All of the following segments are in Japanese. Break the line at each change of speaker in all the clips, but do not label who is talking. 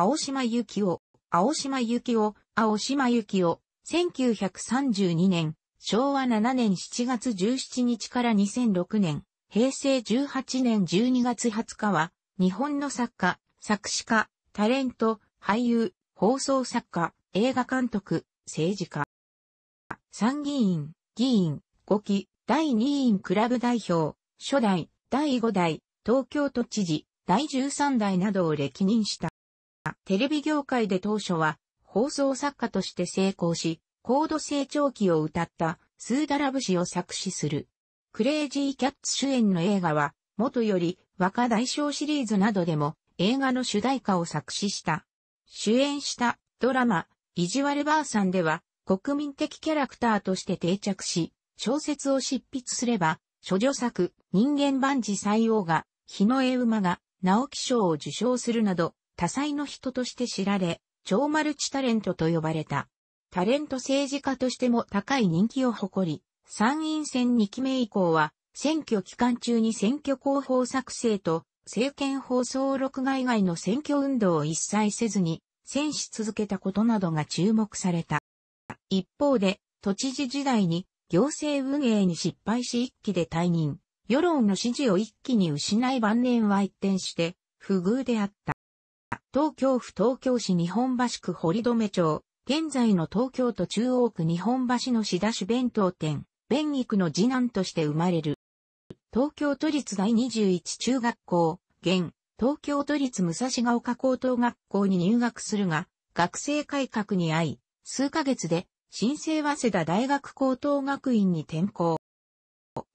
青島幸紀夫、青島幸紀夫、青島幸紀夫、1932年、昭和7年7月17日から2006年、平成18年12月20日は、日本の作家、作詞家、タレント、俳優、放送作家、映画監督、政治家。参議院、議員、5期、第2院クラブ代表、初代、第5代、東京都知事、第13代などを歴任した。テレビ業界で当初は放送作家として成功し、高度成長期を歌ったスーダラ節を作詞する。クレイジーキャッツ主演の映画は、元より若大将シリーズなどでも映画の主題歌を作詞した。主演したドラマ、いじわるばあさんでは、国民的キャラクターとして定着し、小説を執筆すれば、諸女作、人間万事採用が、日の絵馬が、直木賞を受賞するなど、多彩の人として知られ、超マルチタレントと呼ばれた。タレント政治家としても高い人気を誇り、参院選2期目以降は、選挙期間中に選挙広報作成と、政見放送録画以外の選挙運動を一切せずに、戦死続けたことなどが注目された。一方で、都知事時代に行政運営に失敗し一期で退任、世論の支持を一気に失い晩年は一転して、不遇であった。東京府東京市日本橋区堀留町、現在の東京都中央区日本橋の市田市弁当店、弁肉の次男として生まれる。東京都立第21中学校、現、東京都立武蔵ヶ丘高等学校に入学するが、学生改革に遭い、数ヶ月で、新生早稲田大学高等学院に転校。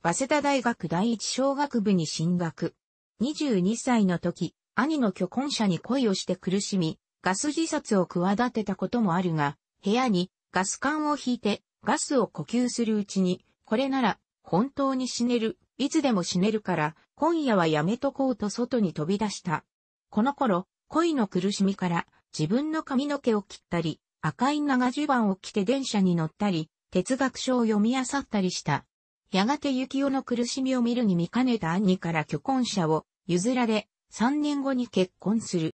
早稲田大学第一小学部に進学。22歳の時、兄の虚婚者に恋をして苦しみ、ガス自殺を企てたこともあるが、部屋にガス管を引いてガスを呼吸するうちに、これなら本当に死ねる、いつでも死ねるから、今夜はやめとこうと外に飛び出した。この頃、恋の苦しみから自分の髪の毛を切ったり、赤い長襦袢を着て電車に乗ったり、哲学書を読み漁ったりした。やがて幸男の苦しみを見るに見かねた兄から虚婚者を譲られ、3年後に結婚する。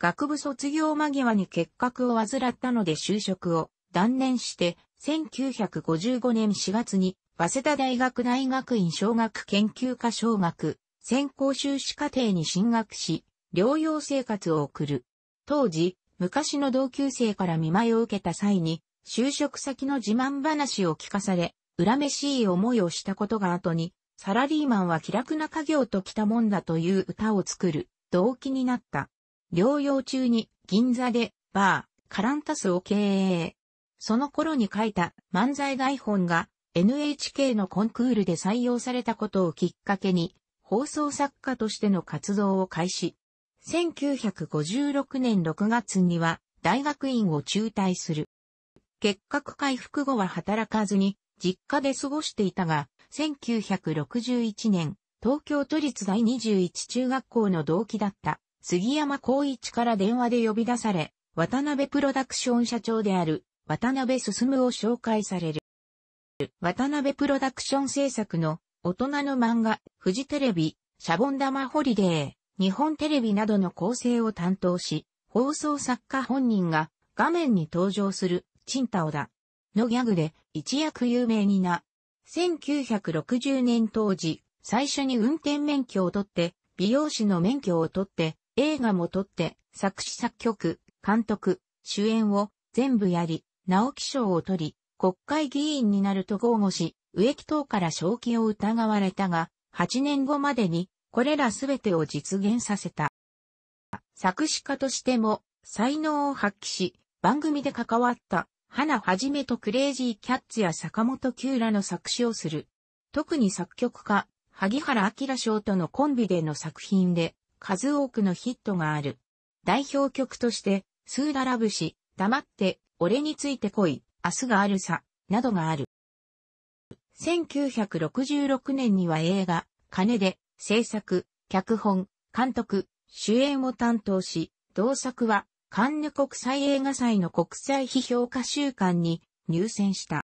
学部卒業間際に結核を患ったので就職を断念して、1955年4月に、早稲田大学大学院小学研究科小学、専攻修士課程に進学し、療養生活を送る。当時、昔の同級生から見舞いを受けた際に、就職先の自慢話を聞かされ、恨めしい思いをしたことが後に、サラリーマンは気楽な家業と来たもんだという歌を作る、動機になった。療養中に銀座でバー、カランタスを経営。その頃に書いた漫才台本が NHK のコンクールで採用されたことをきっかけに放送作家としての活動を開始。1956年6月には大学院を中退する。結核回復後は働かずに実家で過ごしていたが、1961年、東京都立第21中学校の同期だった杉山光一から電話で呼び出され、渡辺プロダクション社長である渡辺進を紹介される。渡辺プロダクション制作の大人の漫画、フジテレビ、シャボン玉ホリデー、日本テレビなどの構成を担当し、放送作家本人が画面に登場するチンタオだ。のギャグで一躍有名にな、1960年当時、最初に運転免許を取って、美容師の免許を取って、映画も撮って、作詞作曲、監督、主演を全部やり、直木賞を取り、国会議員になると豪語し、植木等から正気を疑われたが、8年後までに、これらすべてを実現させた。作詞家としても、才能を発揮し、番組で関わった花はじめとクレイジーキャッツや坂本九らの作詞をする。特に作曲家、萩原明賞とのコンビでの作品で、数多くのヒットがある。代表曲として、スーダラブシ、黙って、俺について来い、明日があるさ、などがある。1966年には映画、金で、制作、脚本、監督、主演を担当し、同作はカンヌ国際映画祭の国際批評家週間に入選した。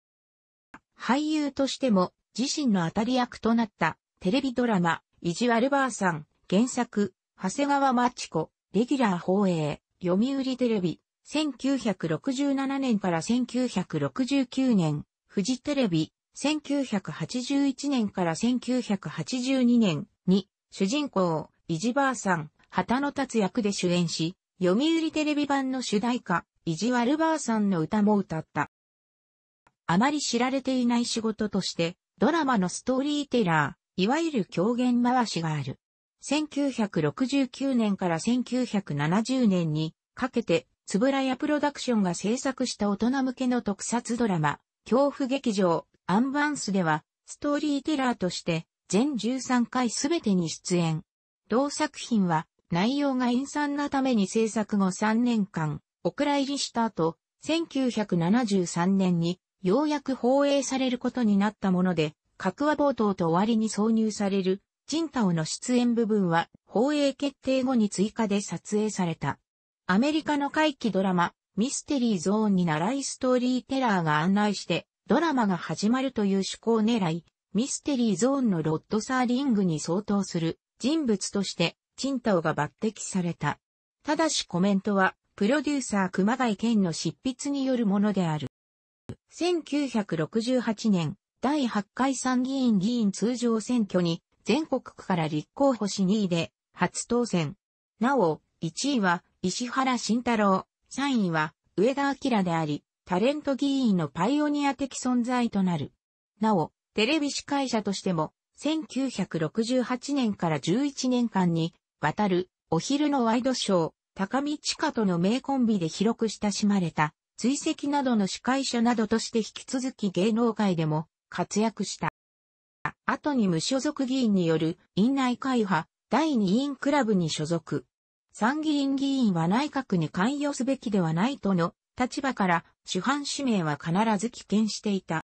俳優としても自身の当たり役となったテレビドラマ、じわるばあさん、原作、長谷川町子、レギュラー放映、読売テレビ、1967年から1969年、フジテレビ、1981年から1982年に、主人公、イジばあさん、旗の立つ役で主演し、読売テレビ版の主題歌、イジワルバーさんの歌も歌った。あまり知られていない仕事として、ドラマのストーリーテラー、いわゆる狂言回しがある。1969年から1970年にかけて、つぶらやプロダクションが制作した大人向けの特撮ドラマ、恐怖劇場、アンバンスでは、ストーリーテラーとして、全13回すべてに出演。同作品は、内容が陰惨なために制作後3年間、お蔵入りした後、1973年にようやく放映されることになったもので、各話冒頭と終わりに挿入される、ジンタオの出演部分は放映決定後に追加で撮影された。アメリカの回帰ドラマ、ミステリーゾーンに習いストーリーテラーが案内して、ドラマが始まるという趣向を狙い、ミステリーゾーンのロッドサーリングに相当する人物としてチ太郎が抜擢された。ただしコメントは、プロデューサー熊谷健の執筆によるものである。1968年、第8回参議院議員通常選挙に、全国区から立候補し2位で、初当選。なお、1位は、石原慎太郎、3位は、上田明であり、タレント議員のパイオニア的存在となる。なお、テレビ司会者としても、1968年から11年間に渡る、お昼のワイドショー、高見地下との名コンビで広く親しまれた、追跡などの司会者などとして引き続き芸能界でも活躍した。後に無所属議員による院内会派第二委員クラブに所属。参議院議員は内閣に関与すべきではないとの立場から主犯指名は必ず棄権していた。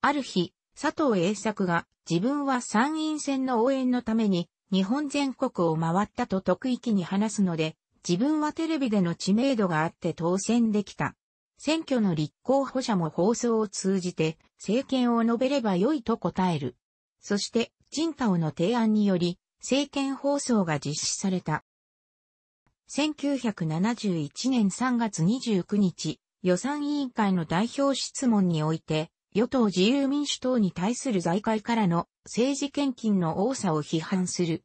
ある日、佐藤栄作が自分は参院選の応援のために日本全国を回ったと得意気に話すので、自分はテレビでの知名度があって当選できた。選挙の立候補者も放送を通じて政権を述べれば良いと答える。そして、陳太郎の提案により、政権放送が実施された。1971年3月29日、予算委員会の代表質問において、与党自由民主党に対する財界からの政治献金の多さを批判する。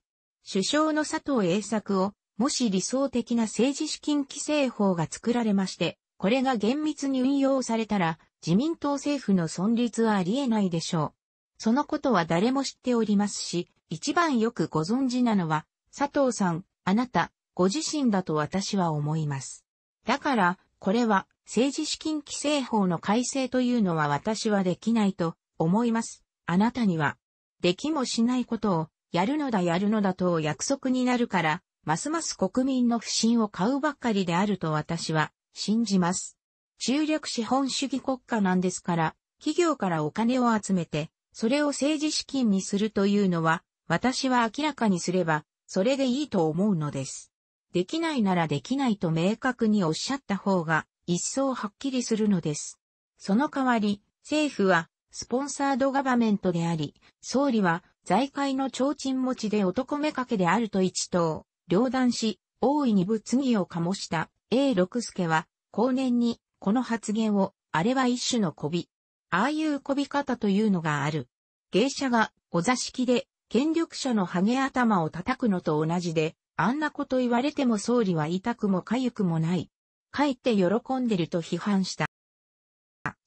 首相の佐藤栄作を、もし理想的な政治資金規正法が作られまして、これが厳密に運用されたら、自民党政府の存立はありえないでしょう。そのことは誰も知っておりますし、一番よくご存知なのは、佐藤さん、あなた、ご自身だと私は思います。だから、これは政治資金規正法の改正というのは私はできないと思います。あなたには、できもしないことを、やるのだやるのだと約束になるから、ますます国民の不信を買うばっかりであると私は信じます。中略資本主義国家なんですから、企業からお金を集めて、それを政治資金にするというのは、私は明らかにすれば、それでいいと思うのです。できないならできないと明確におっしゃった方が、一層はっきりするのです。その代わり、政府は、スポンサードガバメントであり、総理は、財界の提灯持ちで男目掛けであると一等、両断し、大いに物議を醸した A 六助は、後年に、この発言を、あれは一種の媚び。ああいう媚び方というのがある。芸者が、お座敷で、権力者のハゲ頭を叩くのと同じで、あんなこと言われても総理は痛くも痒くもない。かえって喜んでると批判した。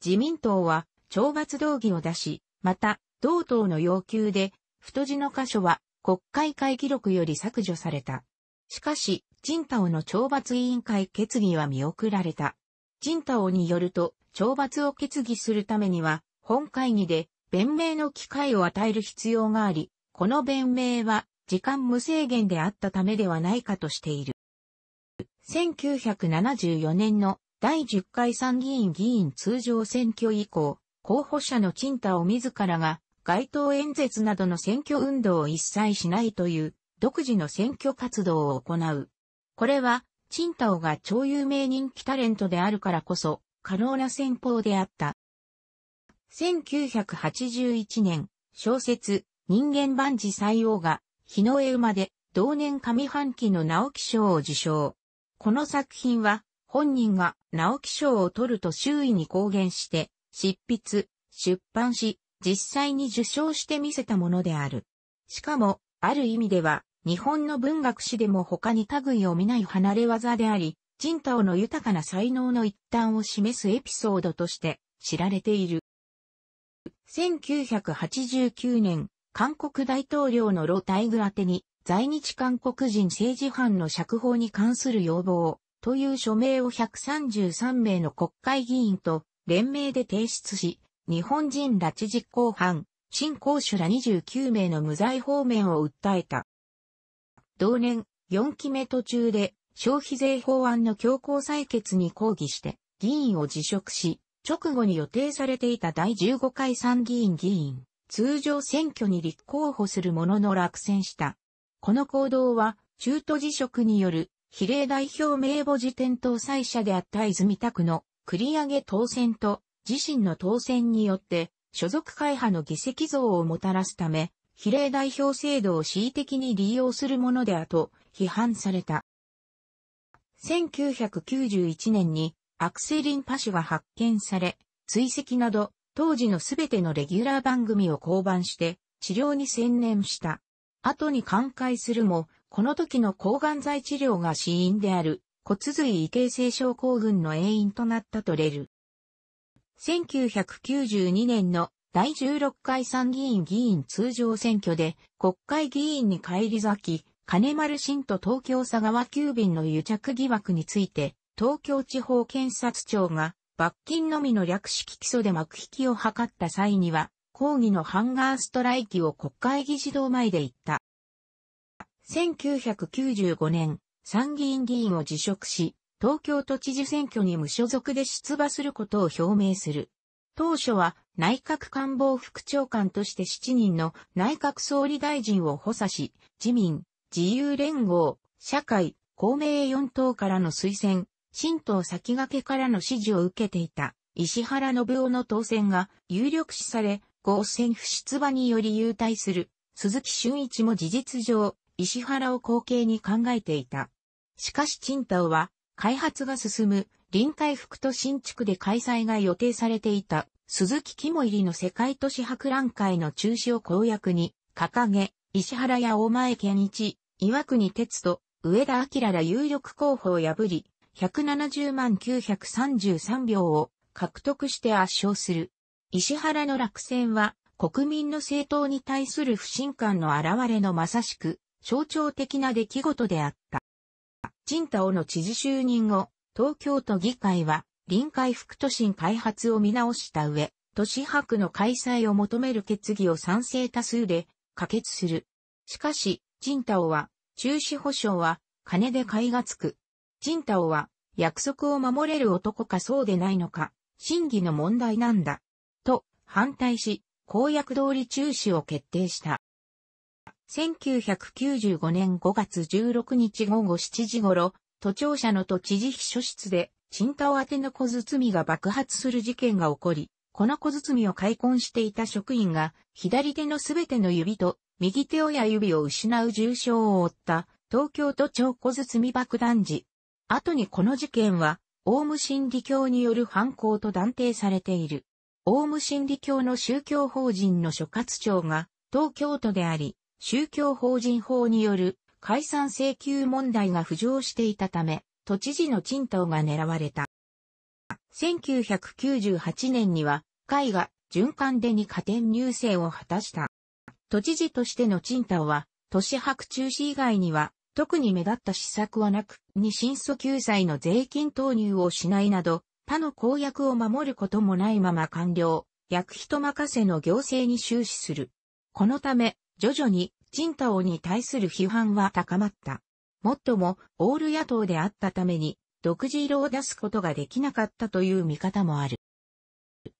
自民党は懲罰動議を出し、また、同党の要求で、太字の箇所は国会会議録より削除された。しかし、ジ太の懲罰委員会決議は見送られた。ジ太によると、懲罰を決議するためには、本会議で弁明の機会を与える必要があり、この弁明は時間無制限であったためではないかとしている。1974年の第10回参議院議員通常選挙以降、候補者の陳太を自らが街頭演説などの選挙運動を一切しないという独自の選挙活動を行う。これは、陳太が超有名人気タレントであるからこそ、可能な戦法であった。1981年、小説、人間万事採用が日の絵馬で同年上半期の直木賞を受賞。この作品は本人が直木賞を取ると周囲に公言して執筆、出版し、実際に受賞してみせたものである。しかも、ある意味では、日本の文学史でも他に類を見ない離れ技であり、人太の豊かな才能の一端を示すエピソードとして知られている。1989年、韓国大統領のロ・タイグ宛てに、在日韓国人政治犯の釈放に関する要望という署名を133名の国会議員と連名で提出し、日本人拉致実行犯、新公主ら29名の無罪方面を訴えた。同年、4期目途中で消費税法案の強行採決に抗議して議員を辞職し、直後に予定されていた第15回参議院議員、通常選挙に立候補するものの落選した。この行動は、中途辞職による比例代表名簿辞典搭載者であった泉田区の繰り上げ当選と自身の当選によって所属会派の議席増をもたらすため、比例代表制度を恣意的に利用するものであと批判された。1991年にアクセリンパ氏が発見され、追跡など当時のすべてのレギュラー番組を降板して治療に専念した。後に寛解するも、この時の抗がん剤治療が死因である骨髄異形成症候群の原因となったとれる。1992年の第16回参議院議員通常選挙で国会議員に返り咲き、金丸新と東京佐川急便の癒着疑惑について、東京地方検察庁が罰金のみの略式起訴で幕引きを図った際には、抗議のハンガーストライキを国会議事堂前で言った。1995年、参議院議員を辞職し、東京都知事選挙に無所属で出馬することを表明する。当初は内閣官房副長官として7人の内閣総理大臣を補佐し、自民、自由連合、社会、公明4党からの推薦、新党先駆けからの支持を受けていた石原信夫の当選が有力視され、合戦不出馬により優退する鈴木俊一も事実上、石原を後継に考えていた。しかし陳党は、開発が進む臨海福都新築で開催が予定されていた鈴木肝入りの世界都市博覧会の中止を公約に掲げ、石原や大前健一、岩国哲と上田明ら有力候補を破り、170万933票を獲得して圧勝する。石原の落選は国民の政党に対する不信感の現れのまさしく象徴的な出来事であった。陳太夫の知事就任後、東京都議会は臨海副都心開発を見直した上、都市博の開催を求める決議を賛成多数で可決する。しかし、陳太夫は中止保障は金で買いがつく。チンタオは約束を守れる男かそうでないのか、真偽の問題なんだ。と、反対し、公約通り中止を決定した。1995年5月16日午後7時頃、都庁舎の都知事秘書室で、チンタオ宛ての小包が爆発する事件が起こり、この小包を開墾していた職員が、左手のすべての指と、右手親指を失う重傷を負った、東京都庁小包爆弾時、後にこの事件は、オウム真理教による犯行と断定されている。オウム真理教の宗教法人の所轄庁が東京都であり、宗教法人法による解散請求問題が浮上していたため、都知事の陳頭が狙われた。1998年には、会が循環でに加点入選を果たした。都知事としての陳頭は、都市白中市以外には、特に目立った施策はなく、に新訴救済の税金投入をしないなど、他の公約を守ることもないまま完了、役人任せの行政に終始する。このため、徐々に、陳太タに対する批判は高まった。もっとも、オール野党であったために、独自色を出すことができなかったという見方もある。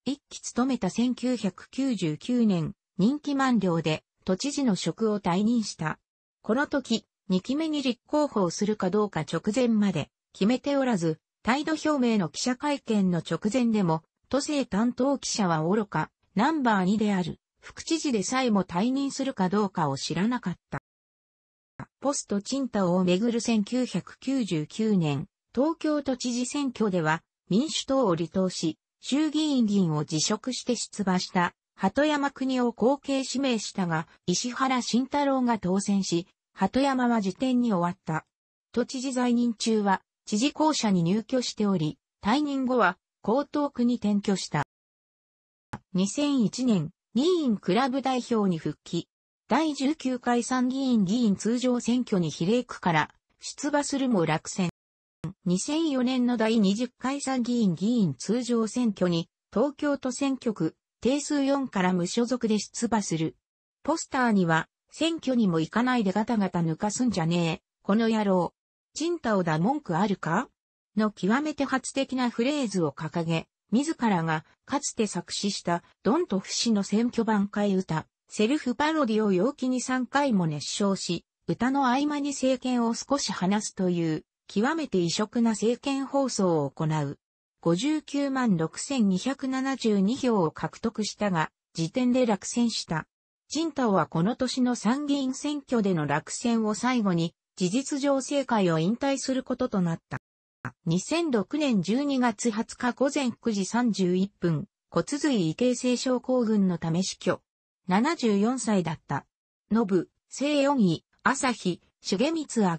一期務めた1999年、任期満了で、都知事の職を退任した。この時、2期目に立候補をするかどうか直前まで決めておらず、態度表明の記者会見の直前でも、都政担当記者は愚か、ナンバー2である、副知事でさえも退任するかどうかを知らなかった。ポストチンタをめぐる1999年、東京都知事選挙では、民主党を離党し、衆議院議員を辞職して出馬した、鳩山国を後継指名したが、石原慎太郎が当選し、鳩山は辞典に終わった。都知事在任中は、知事公社に入居しており、退任後は、江東区に転居した。2001年、議員クラブ代表に復帰。第19回参議院議員通常選挙に比例区から出馬するも落選。2004年の第20回参議院議員通常選挙に東京都選挙区定数4から無所属で出馬する。ポスターには選挙にも行かないでガタガタ抜かすんじゃねえ、この野郎。チンタオだ文句あるかの極めて発的なフレーズを掲げ、自らがかつて作詞したドンとフ死の選挙版替え歌、セルフパロディを陽気に3回も熱唱し、歌の合間に政権を少し離すという、極めて異色な政権放送を行う。59万6272票を獲得したが、時点で落選した。陳太はこの年の参議院選挙での落選を最後に、事実上政界を引退することとなった。2006年12月20日午前9時31分、骨髄異形成症候群のため死去。74歳だった。ノブ、西四位、朝日、重光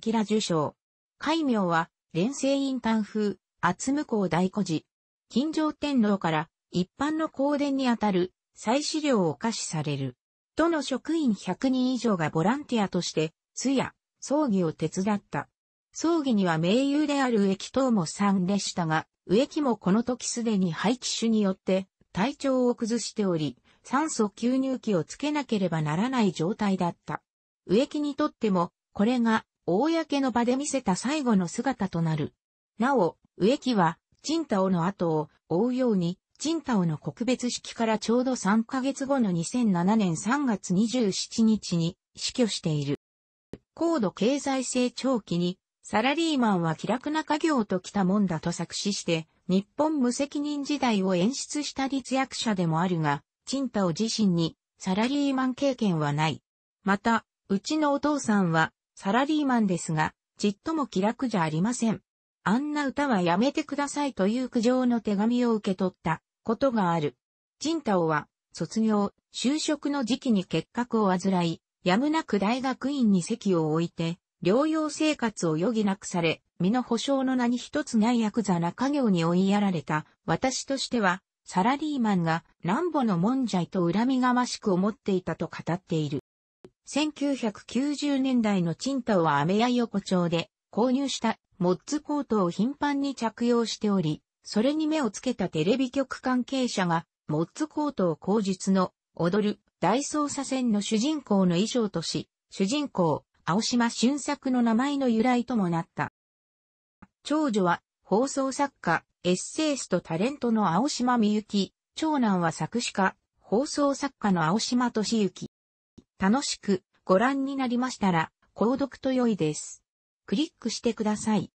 明受賞。戒名は、連星院丹風、厚向大古寺。金城天皇から一般の公伝にあたる、再資料を可視される。都の職員100人以上がボランティアとして、通夜、葬儀を手伝った。葬儀には名優である植木等も参でしたが、植木もこの時すでに廃棄種によって体調を崩しており、酸素吸入器をつけなければならない状態だった。植木にとっても、これが、公の場で見せた最後の姿となる。なお、植木は、チンタオの後を追うように、チンタオの告別式からちょうど3ヶ月後の2007年3月27日に死去している。高度経済成長期にサラリーマンは気楽な家業ときたもんだと作詞して、日本無責任時代を演出した立役者でもあるが、チンタオ自身にサラリーマン経験はない。また、うちのお父さんはサラリーマンですが、ちっとも気楽じゃありません。あんな歌はやめてくださいという苦情の手紙を受け取った。ことがある。陳太郎は、卒業、就職の時期に結核を患い、やむなく大学院に席を置いて、療養生活を余儀なくされ、身の保障の名に一つないヤクザな家業に追いやられた、私としては、サラリーマンが、んぼのもんじゃいと恨みがましく思っていたと語っている。1990年代のチンタオは飴屋横丁で購入したモッツコートを頻繁に着用しており、それに目をつけたテレビ局関係者が、モッツコートを口実の、踊る、大捜査線の主人公の衣装とし、主人公、青島俊作の名前の由来ともなった。長女は、放送作家、エッセイストタレントの青島みゆき、長男は作詞家、放送作家の青島敏き。楽しくご覧になりましたら、購読と良いです。クリックしてください。